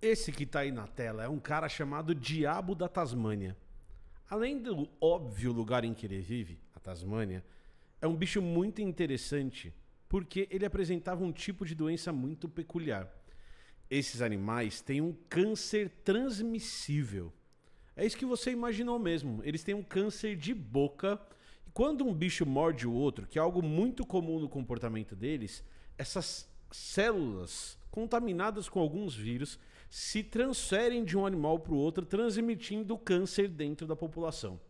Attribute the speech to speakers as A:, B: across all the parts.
A: Esse que tá aí na tela é um cara chamado Diabo da Tasmânia. Além do óbvio lugar em que ele vive, a Tasmânia, é um bicho muito interessante porque ele apresentava um tipo de doença muito peculiar. Esses animais têm um câncer transmissível. É isso que você imaginou mesmo. Eles têm um câncer de boca. E quando um bicho morde o outro, que é algo muito comum no comportamento deles, essas células contaminadas com alguns vírus se transferem de um animal para o outro, transmitindo câncer dentro da população.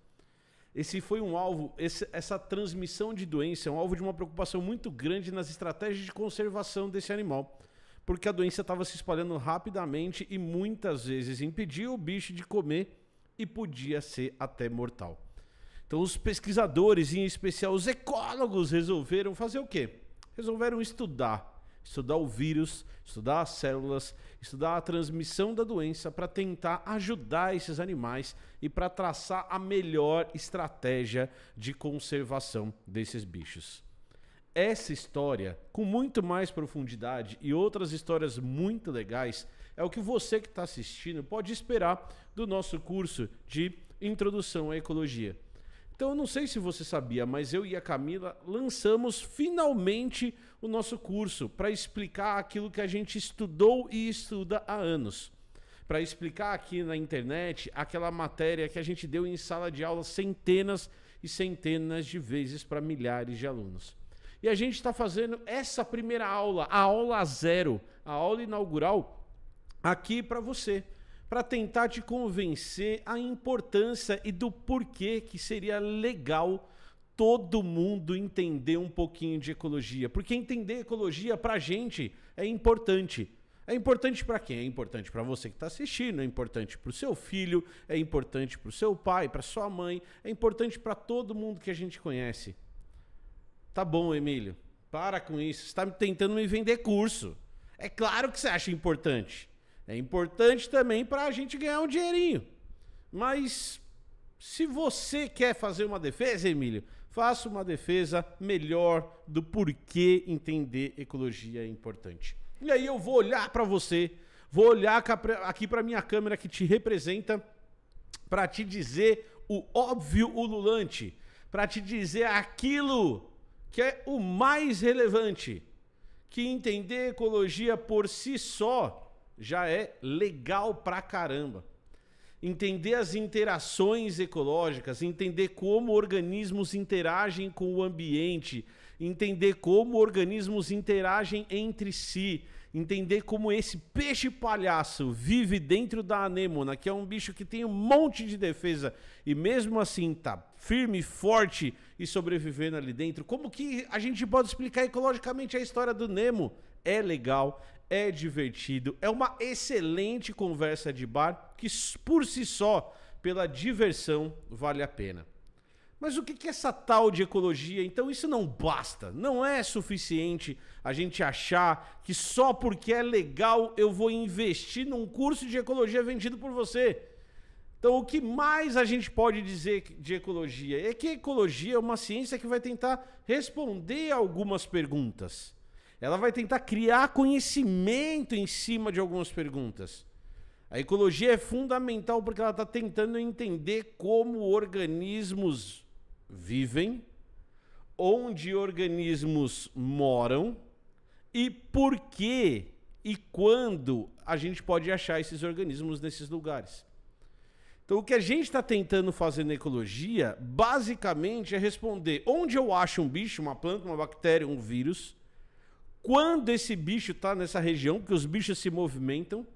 A: Esse foi um alvo, esse, essa transmissão de doença é um alvo de uma preocupação muito grande nas estratégias de conservação desse animal, porque a doença estava se espalhando rapidamente e muitas vezes impedia o bicho de comer e podia ser até mortal. Então, os pesquisadores, em especial os ecólogos, resolveram fazer o quê? Resolveram estudar estudar o vírus, estudar as células, estudar a transmissão da doença para tentar ajudar esses animais e para traçar a melhor estratégia de conservação desses bichos. Essa história, com muito mais profundidade e outras histórias muito legais, é o que você que está assistindo pode esperar do nosso curso de Introdução à Ecologia. Então eu não sei se você sabia, mas eu e a Camila lançamos finalmente o nosso curso para explicar aquilo que a gente estudou e estuda há anos. Para explicar aqui na internet aquela matéria que a gente deu em sala de aula centenas e centenas de vezes para milhares de alunos. E a gente está fazendo essa primeira aula, a aula zero, a aula inaugural, aqui para você para tentar te convencer a importância e do porquê que seria legal todo mundo entender um pouquinho de ecologia, porque entender ecologia para gente é importante. É importante para quem? É importante para você que está assistindo, é importante para o seu filho, é importante para o seu pai, para sua mãe, é importante para todo mundo que a gente conhece. Tá bom, Emílio, para com isso. Você está tentando me vender curso. É claro que você acha importante. É importante também para a gente ganhar um dinheirinho. Mas se você quer fazer uma defesa, Emílio, faça uma defesa melhor do porquê entender ecologia é importante. E aí eu vou olhar para você, vou olhar aqui para minha câmera que te representa para te dizer o óbvio ululante, para te dizer aquilo que é o mais relevante, que entender ecologia por si só já é legal pra caramba. Entender as interações ecológicas, entender como organismos interagem com o ambiente, entender como organismos interagem entre si, entender como esse peixe palhaço vive dentro da anêmona, que é um bicho que tem um monte de defesa e mesmo assim tá firme, forte e sobrevivendo ali dentro. Como que a gente pode explicar ecologicamente a história do Nemo? É legal, é divertido, é uma excelente conversa de bar que por si só, pela diversão, vale a pena. Mas o que é essa tal de ecologia? Então isso não basta, não é suficiente a gente achar que só porque é legal eu vou investir num curso de ecologia vendido por você. Então, o que mais a gente pode dizer de ecologia? É que a ecologia é uma ciência que vai tentar responder algumas perguntas. Ela vai tentar criar conhecimento em cima de algumas perguntas. A ecologia é fundamental porque ela está tentando entender como organismos vivem, onde organismos moram e por que e quando a gente pode achar esses organismos nesses lugares. Então, o que a gente está tentando fazer na ecologia, basicamente, é responder onde eu acho um bicho, uma planta, uma bactéria, um vírus quando esse bicho está nessa região, que os bichos se movimentam,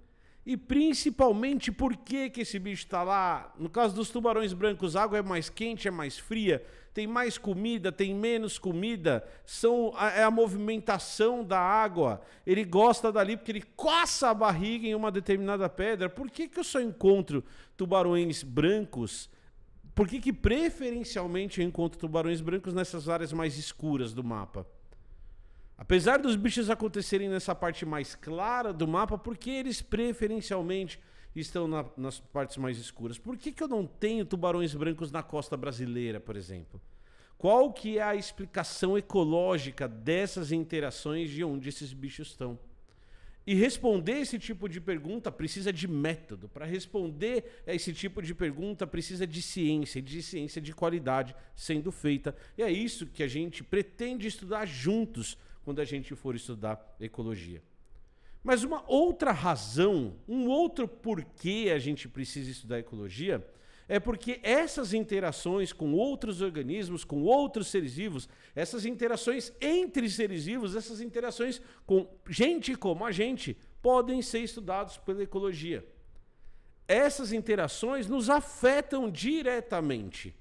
A: e principalmente por que, que esse bicho está lá. No caso dos tubarões brancos, a água é mais quente, é mais fria, tem mais comida, tem menos comida, são, é a movimentação da água. Ele gosta dali porque ele coça a barriga em uma determinada pedra. Por que, que eu só encontro tubarões brancos? Por que, que preferencialmente eu encontro tubarões brancos nessas áreas mais escuras do mapa? Apesar dos bichos acontecerem nessa parte mais clara do mapa, por que eles preferencialmente estão na, nas partes mais escuras? Por que, que eu não tenho tubarões brancos na costa brasileira, por exemplo? Qual que é a explicação ecológica dessas interações de onde esses bichos estão? E responder esse tipo de pergunta precisa de método. Para responder esse tipo de pergunta precisa de ciência, de ciência de qualidade sendo feita. E é isso que a gente pretende estudar juntos quando a gente for estudar ecologia. Mas uma outra razão, um outro porquê a gente precisa estudar ecologia é porque essas interações com outros organismos, com outros seres vivos, essas interações entre seres vivos, essas interações com gente como a gente, podem ser estudados pela ecologia. Essas interações nos afetam diretamente.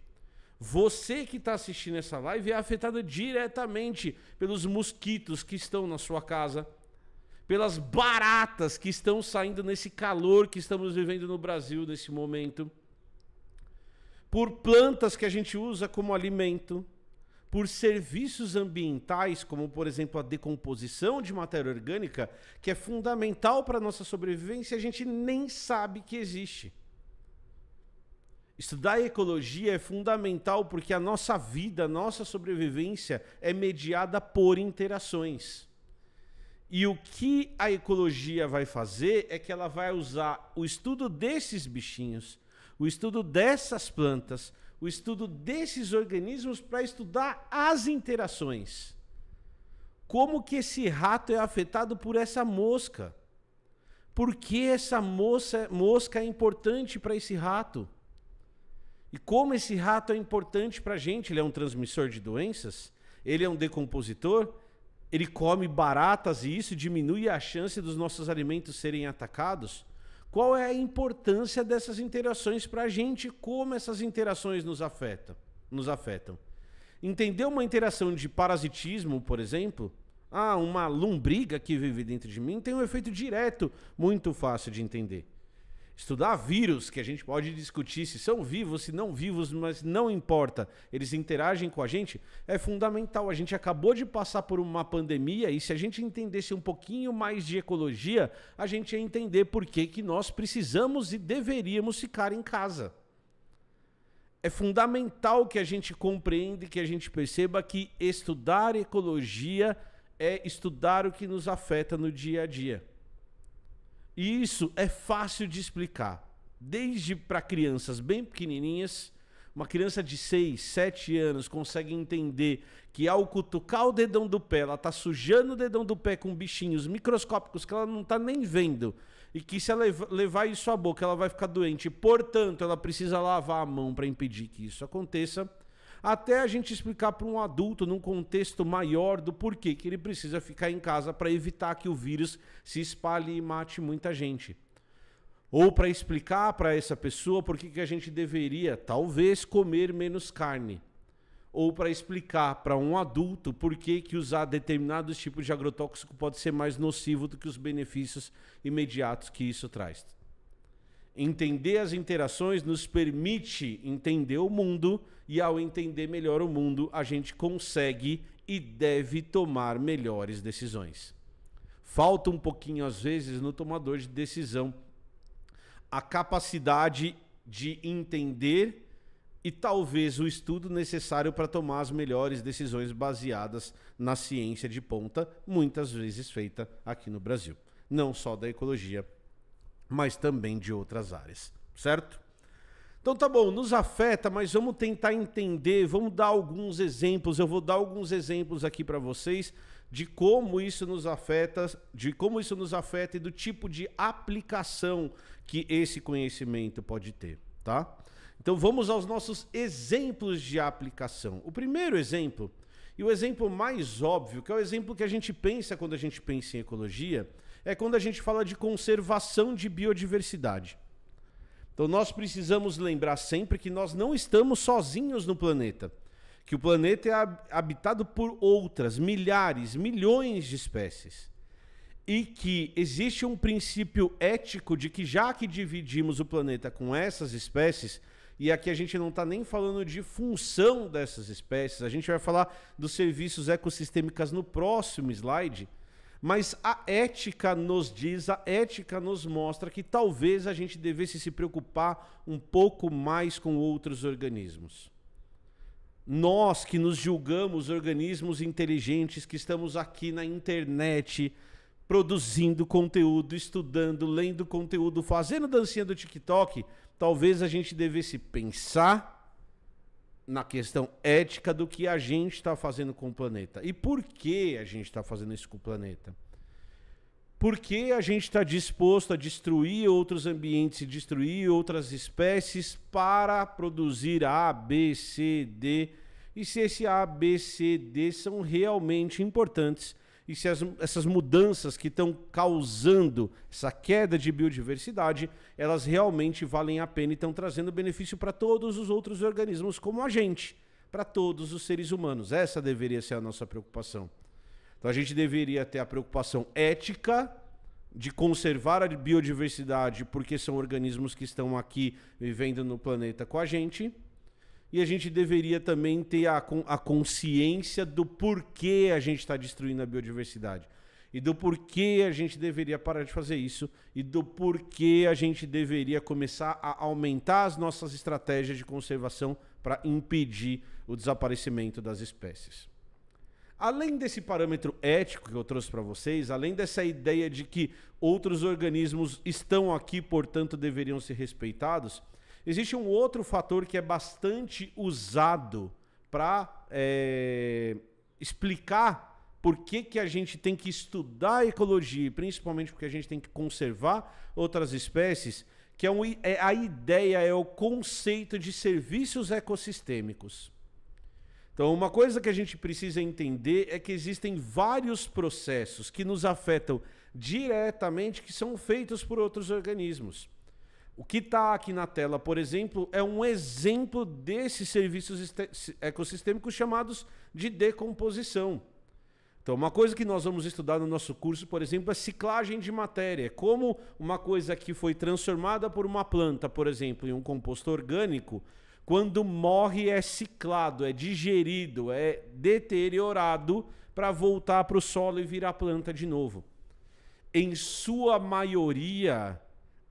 A: Você que está assistindo essa live é afetado diretamente pelos mosquitos que estão na sua casa, pelas baratas que estão saindo nesse calor que estamos vivendo no Brasil nesse momento, por plantas que a gente usa como alimento, por serviços ambientais, como por exemplo a decomposição de matéria orgânica, que é fundamental para a nossa sobrevivência, a gente nem sabe que existe. Estudar ecologia é fundamental porque a nossa vida, a nossa sobrevivência é mediada por interações. E o que a ecologia vai fazer é que ela vai usar o estudo desses bichinhos, o estudo dessas plantas, o estudo desses organismos para estudar as interações. Como que esse rato é afetado por essa mosca? Por que essa moça, mosca é importante para esse rato? E como esse rato é importante para a gente, ele é um transmissor de doenças, ele é um decompositor, ele come baratas e isso diminui a chance dos nossos alimentos serem atacados. Qual é a importância dessas interações para a gente? Como essas interações nos afetam? Nos afetam. Entender uma interação de parasitismo, por exemplo, ah, uma lombriga que vive dentro de mim tem um efeito direto muito fácil de entender. Estudar vírus, que a gente pode discutir se são vivos, se não vivos, mas não importa, eles interagem com a gente, é fundamental. A gente acabou de passar por uma pandemia e se a gente entendesse um pouquinho mais de ecologia, a gente ia entender por que, que nós precisamos e deveríamos ficar em casa. É fundamental que a gente compreenda e que a gente perceba que estudar ecologia é estudar o que nos afeta no dia a dia. E isso é fácil de explicar. Desde para crianças bem pequenininhas, uma criança de 6, 7 anos consegue entender que ao cutucar o dedão do pé, ela está sujando o dedão do pé com bichinhos microscópicos que ela não está nem vendo. E que se ela levar isso à boca, ela vai ficar doente. Portanto, ela precisa lavar a mão para impedir que isso aconteça até a gente explicar para um adulto, num contexto maior, do porquê que ele precisa ficar em casa para evitar que o vírus se espalhe e mate muita gente ou para explicar para essa pessoa por que, que a gente deveria, talvez, comer menos carne. Ou para explicar para um adulto por que, que usar determinados tipos de agrotóxico pode ser mais nocivo do que os benefícios imediatos que isso traz. Entender as interações nos permite entender o mundo, e ao entender melhor o mundo, a gente consegue e deve tomar melhores decisões. Falta um pouquinho, às vezes, no tomador de decisão a capacidade de entender e talvez o estudo necessário para tomar as melhores decisões baseadas na ciência de ponta, muitas vezes feita aqui no Brasil, não só da ecologia, mas também de outras áreas, certo? Então tá bom, nos afeta, mas vamos tentar entender, vamos dar alguns exemplos, eu vou dar alguns exemplos aqui para vocês de como isso nos afeta, de como isso nos afeta e do tipo de aplicação que esse conhecimento pode ter, tá? Então vamos aos nossos exemplos de aplicação. O primeiro exemplo, e o exemplo mais óbvio, que é o exemplo que a gente pensa quando a gente pensa em ecologia, é quando a gente fala de conservação de biodiversidade. Então nós precisamos lembrar sempre que nós não estamos sozinhos no planeta, que o planeta é habitado por outras milhares, milhões de espécies. E que existe um princípio ético de que já que dividimos o planeta com essas espécies, e aqui a gente não está nem falando de função dessas espécies, a gente vai falar dos serviços ecossistêmicos no próximo slide mas a ética nos diz, a ética nos mostra que talvez a gente devesse se preocupar um pouco mais com outros organismos. Nós que nos julgamos organismos inteligentes, que estamos aqui na internet produzindo conteúdo, estudando, lendo conteúdo, fazendo dancinha do TikTok, talvez a gente devesse pensar na questão ética do que a gente está fazendo com o planeta. E por que a gente está fazendo isso com o planeta? Por que a gente está disposto a destruir outros ambientes e destruir outras espécies para produzir A, B, C, D. E se esse A, B, C, D são realmente importantes e se as, essas mudanças que estão causando essa queda de biodiversidade, elas realmente valem a pena e estão trazendo benefício para todos os outros organismos como a gente, para todos os seres humanos. Essa deveria ser a nossa preocupação. Então a gente deveria ter a preocupação ética de conservar a biodiversidade, porque são organismos que estão aqui vivendo no planeta com a gente e a gente deveria também ter a, a consciência do porquê a gente está destruindo a biodiversidade. E do porquê a gente deveria parar de fazer isso. E do porquê a gente deveria começar a aumentar as nossas estratégias de conservação para impedir o desaparecimento das espécies. Além desse parâmetro ético que eu trouxe para vocês, além dessa ideia de que outros organismos estão aqui, portanto deveriam ser respeitados, Existe um outro fator que é bastante usado para é, explicar por que, que a gente tem que estudar a ecologia, principalmente porque a gente tem que conservar outras espécies, que é, um, é a ideia, é o conceito de serviços ecossistêmicos. Então, uma coisa que a gente precisa entender é que existem vários processos que nos afetam diretamente que são feitos por outros organismos. O que está aqui na tela, por exemplo, é um exemplo desses serviços ecossistêmicos chamados de decomposição. Então, uma coisa que nós vamos estudar no nosso curso, por exemplo, é ciclagem de matéria. Como uma coisa que foi transformada por uma planta, por exemplo, em um composto orgânico, quando morre é ciclado, é digerido, é deteriorado para voltar para o solo e virar planta de novo. Em sua maioria,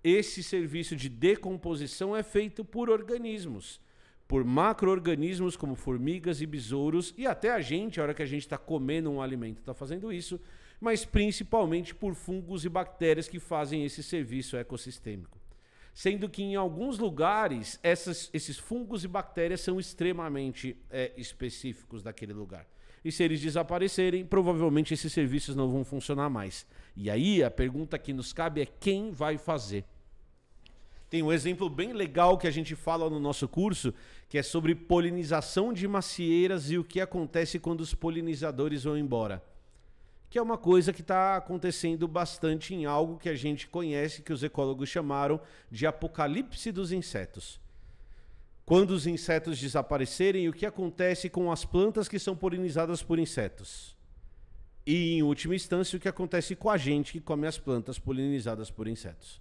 A: esse serviço de decomposição é feito por organismos, por macroorganismos como formigas e besouros e até a gente, a hora que a gente está comendo um alimento, está fazendo isso, mas principalmente por fungos e bactérias que fazem esse serviço ecossistêmico. Sendo que em alguns lugares essas, esses fungos e bactérias são extremamente é, específicos daquele lugar. E se eles desaparecerem, provavelmente esses serviços não vão funcionar mais. E aí a pergunta que nos cabe é quem vai fazer. Tem um exemplo bem legal que a gente fala no nosso curso, que é sobre polinização de macieiras e o que acontece quando os polinizadores vão embora. Que é uma coisa que está acontecendo bastante em algo que a gente conhece, que os ecólogos chamaram de apocalipse dos insetos. Quando os insetos desaparecerem, o que acontece com as plantas que são polinizadas por insetos? E, em última instância, o que acontece com a gente que come as plantas polinizadas por insetos.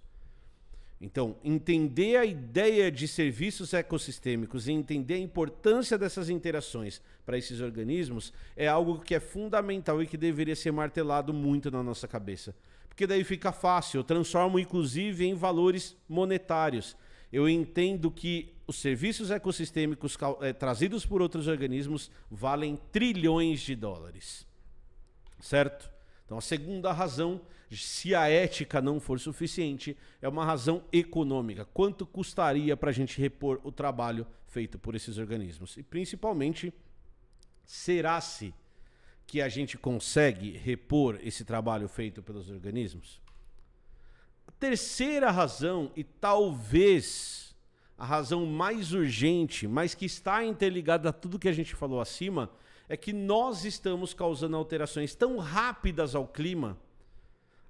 A: Então, entender a ideia de serviços ecossistêmicos e entender a importância dessas interações para esses organismos é algo que é fundamental e que deveria ser martelado muito na nossa cabeça. Porque daí fica fácil, eu transformo inclusive em valores monetários. Eu entendo que os serviços ecossistêmicos é, trazidos por outros organismos valem trilhões de dólares. Certo? Então, a segunda razão, se a ética não for suficiente, é uma razão econômica. Quanto custaria para a gente repor o trabalho feito por esses organismos? E, principalmente, será-se que a gente consegue repor esse trabalho feito pelos organismos? A terceira razão, e talvez a razão mais urgente, mas que está interligada a tudo que a gente falou acima, é que nós estamos causando alterações tão rápidas ao clima,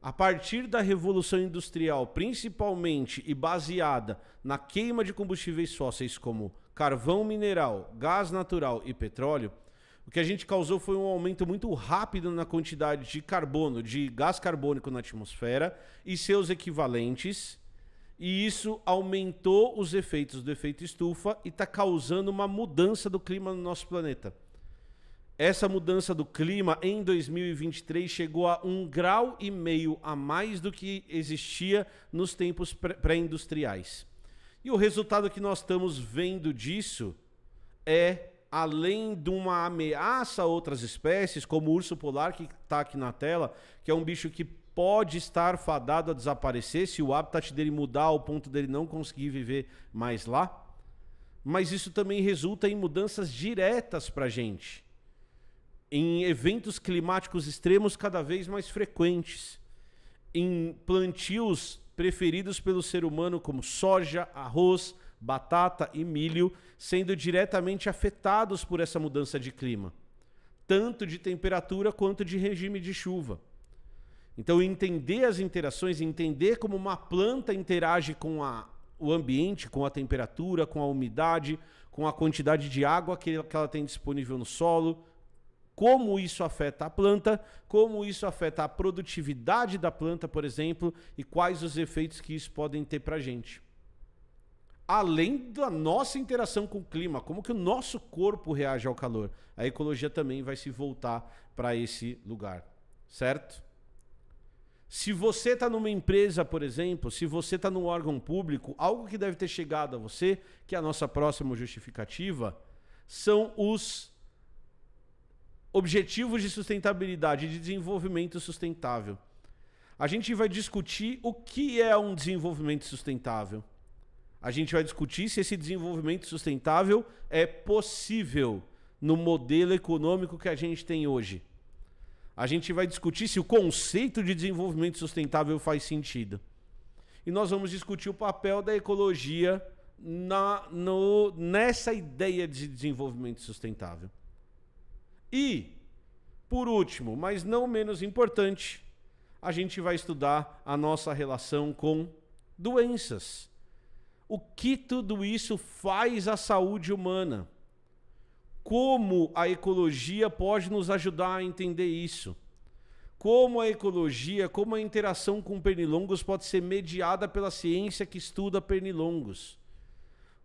A: a partir da revolução industrial, principalmente e baseada na queima de combustíveis fósseis como carvão mineral, gás natural e petróleo, o que a gente causou foi um aumento muito rápido na quantidade de carbono, de gás carbônico na atmosfera e seus equivalentes. E isso aumentou os efeitos do efeito estufa e está causando uma mudança do clima no nosso planeta. Essa mudança do clima em 2023 chegou a um grau e meio a mais do que existia nos tempos pré-industriais. E o resultado que nós estamos vendo disso é, além de uma ameaça a outras espécies, como o urso polar que está aqui na tela, que é um bicho que pode estar fadado a desaparecer se o habitat dele mudar ao ponto dele não conseguir viver mais lá. Mas isso também resulta em mudanças diretas para a gente em eventos climáticos extremos cada vez mais frequentes, em plantios preferidos pelo ser humano como soja, arroz, batata e milho, sendo diretamente afetados por essa mudança de clima, tanto de temperatura quanto de regime de chuva. Então, entender as interações, entender como uma planta interage com a, o ambiente, com a temperatura, com a umidade, com a quantidade de água que, que ela tem disponível no solo, como isso afeta a planta, como isso afeta a produtividade da planta, por exemplo, e quais os efeitos que isso podem ter para a gente. Além da nossa interação com o clima, como que o nosso corpo reage ao calor. A ecologia também vai se voltar para esse lugar, certo? Se você está numa empresa, por exemplo, se você está num órgão público, algo que deve ter chegado a você, que é a nossa próxima justificativa, são os Objetivos de sustentabilidade e de desenvolvimento sustentável. A gente vai discutir o que é um desenvolvimento sustentável. A gente vai discutir se esse desenvolvimento sustentável é possível no modelo econômico que a gente tem hoje. A gente vai discutir se o conceito de desenvolvimento sustentável faz sentido. E nós vamos discutir o papel da ecologia na, no, nessa ideia de desenvolvimento sustentável. E, por último, mas não menos importante, a gente vai estudar a nossa relação com doenças. O que tudo isso faz à saúde humana? Como a ecologia pode nos ajudar a entender isso? Como a ecologia, como a interação com pernilongos pode ser mediada pela ciência que estuda pernilongos?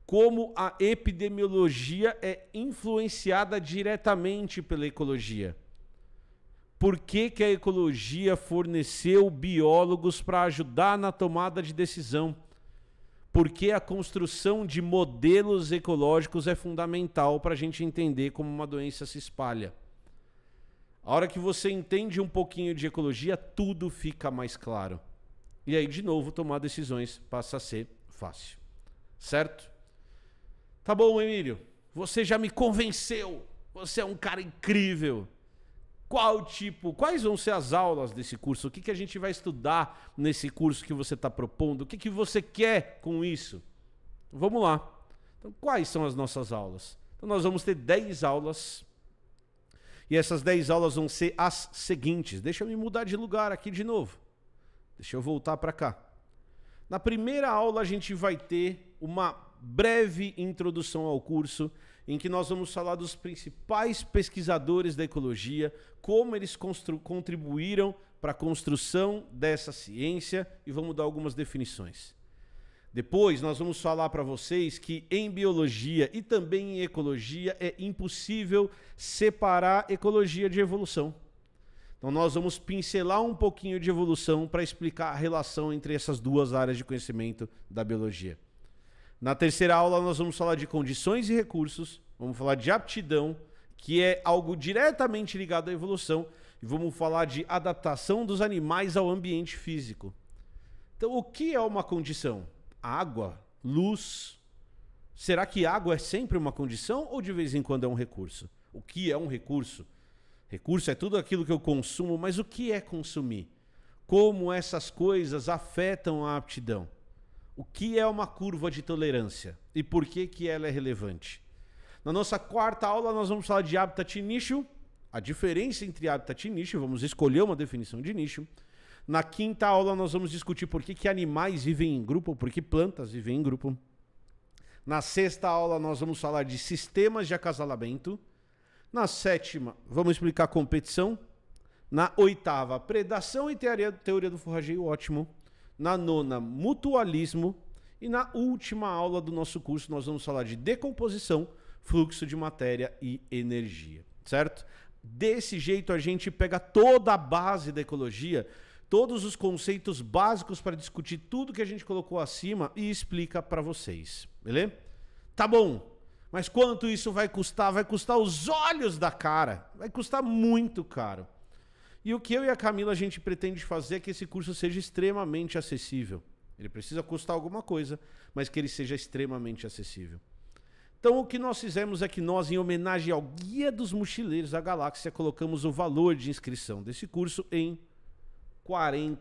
A: como a epidemiologia é influenciada diretamente pela ecologia. Por que, que a ecologia forneceu biólogos para ajudar na tomada de decisão? Porque a construção de modelos ecológicos é fundamental para a gente entender como uma doença se espalha. A hora que você entende um pouquinho de ecologia, tudo fica mais claro. E aí, de novo, tomar decisões passa a ser fácil. Certo? Tá bom, Emílio, você já me convenceu. Você é um cara incrível. Qual tipo, quais vão ser as aulas desse curso? O que, que a gente vai estudar nesse curso que você está propondo? O que, que você quer com isso? Vamos lá. Então, quais são as nossas aulas? Então, nós vamos ter 10 aulas. E essas 10 aulas vão ser as seguintes. Deixa eu me mudar de lugar aqui de novo. Deixa eu voltar para cá. Na primeira aula, a gente vai ter uma breve introdução ao curso em que nós vamos falar dos principais pesquisadores da ecologia, como eles contribuíram para a construção dessa ciência e vamos dar algumas definições. Depois nós vamos falar para vocês que em biologia e também em ecologia é impossível separar ecologia de evolução. Então nós vamos pincelar um pouquinho de evolução para explicar a relação entre essas duas áreas de conhecimento da biologia. Na terceira aula, nós vamos falar de condições e recursos, vamos falar de aptidão, que é algo diretamente ligado à evolução, e vamos falar de adaptação dos animais ao ambiente físico. Então, o que é uma condição? Água, luz. Será que água é sempre uma condição ou de vez em quando é um recurso? O que é um recurso? Recurso é tudo aquilo que eu consumo, mas o que é consumir? Como essas coisas afetam a aptidão? O que é uma curva de tolerância e por que, que ela é relevante? Na nossa quarta aula, nós vamos falar de habitat e nicho, a diferença entre habitat e nicho, vamos escolher uma definição de nicho. Na quinta aula, nós vamos discutir por que, que animais vivem em grupo, por que plantas vivem em grupo. Na sexta aula, nós vamos falar de sistemas de acasalamento. Na sétima, vamos explicar competição. Na oitava, predação e teoria, teoria do forrageio, ótimo na nona, mutualismo, e na última aula do nosso curso nós vamos falar de decomposição, fluxo de matéria e energia, certo? Desse jeito a gente pega toda a base da ecologia, todos os conceitos básicos para discutir tudo que a gente colocou acima e explica para vocês, beleza? Tá bom. Mas quanto isso vai custar? Vai custar os olhos da cara. Vai custar muito caro. E o que eu e a Camila a gente pretende fazer é que esse curso seja extremamente acessível. Ele precisa custar alguma coisa, mas que ele seja extremamente acessível. Então, o que nós fizemos é que nós, em homenagem ao Guia dos Mochileiros da Galáxia, colocamos o valor de inscrição desse curso em R$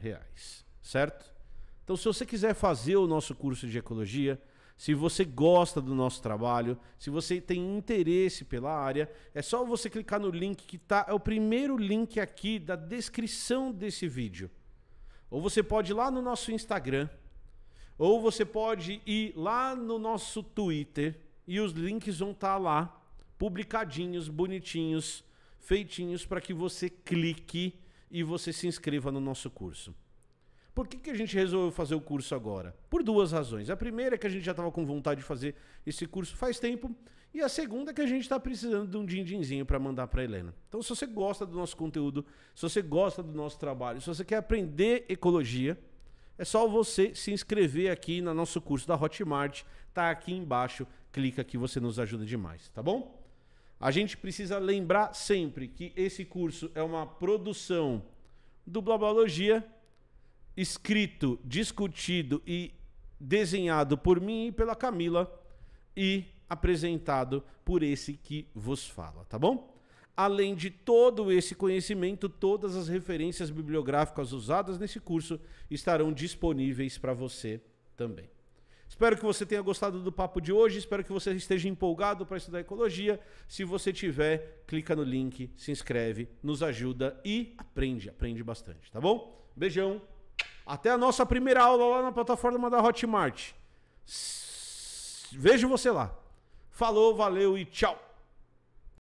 A: reais, certo? Então, se você quiser fazer o nosso curso de ecologia, se você gosta do nosso trabalho, se você tem interesse pela área, é só você clicar no link que tá é o primeiro link aqui da descrição desse vídeo. Ou você pode ir lá no nosso Instagram, ou você pode ir lá no nosso Twitter e os links vão estar tá lá publicadinhos, bonitinhos, feitinhos para que você clique e você se inscreva no nosso curso. Por que, que a gente resolveu fazer o curso agora? Por duas razões. A primeira é que a gente já estava com vontade de fazer esse curso faz tempo. E a segunda é que a gente está precisando de um din-dinzinho para mandar para Helena. Então, se você gosta do nosso conteúdo, se você gosta do nosso trabalho, se você quer aprender ecologia, é só você se inscrever aqui no nosso curso da Hotmart. Está aqui embaixo. Clica aqui, você nos ajuda demais, tá bom? A gente precisa lembrar sempre que esse curso é uma produção do Blabologia escrito, discutido e desenhado por mim e pela Camila e apresentado por esse que vos fala, tá bom? Além de todo esse conhecimento, todas as referências bibliográficas usadas nesse curso estarão disponíveis para você também. Espero que você tenha gostado do papo de hoje, espero que você esteja empolgado para estudar ecologia. Se você tiver, clica no link, se inscreve, nos ajuda e aprende, aprende bastante, tá bom? Beijão. Até a nossa primeira aula lá na plataforma da Hotmart. Vejo você lá. Falou, valeu e tchau.